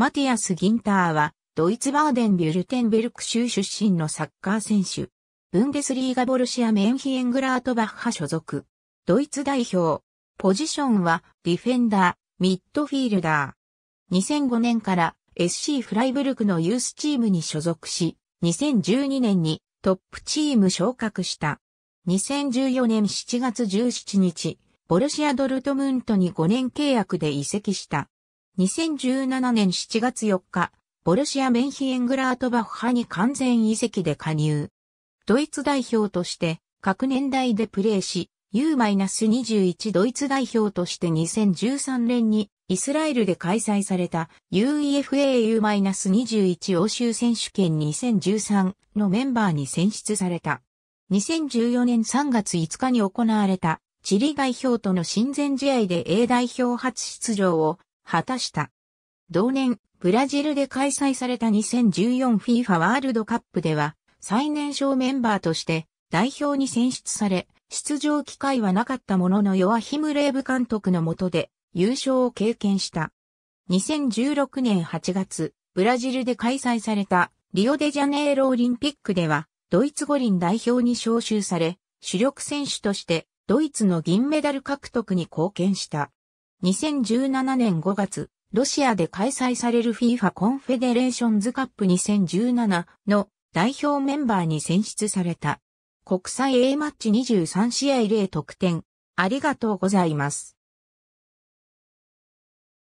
マティアス・ギンターは、ドイツバーデン・ビュルテンベルク州出身のサッカー選手。ブンデスリーガ・ボルシア・メンヒエングラートバッハ所属。ドイツ代表。ポジションは、ディフェンダー、ミッドフィールダー。2005年から SC フライブルクのユースチームに所属し、2012年にトップチーム昇格した。2014年7月17日、ボルシア・ドルトムントに5年契約で移籍した。2017年7月4日、ボルシア・メンヒエングラートバッハに完全移籍で加入。ドイツ代表として各年代でプレーし、U-21 ドイツ代表として2013年にイスラエルで開催された UEFA-U-21 欧州選手権2013のメンバーに選出された。2014年3月5日に行われたチリ代表との親善試合で A 代表初出場を果たした。同年、ブラジルで開催された 2014FIFA ワールドカップでは、最年少メンバーとして代表に選出され、出場機会はなかったもののヨアヒム・レーブ監督のもとで優勝を経験した。2016年8月、ブラジルで開催されたリオデジャネイロオリンピックでは、ドイツ五輪代表に招集され、主力選手としてドイツの銀メダル獲得に貢献した。2017年5月、ロシアで開催される FIFA コンフェデレーションズカップ2017の代表メンバーに選出された。国際 A マッチ23試合0得点。ありがとうございます。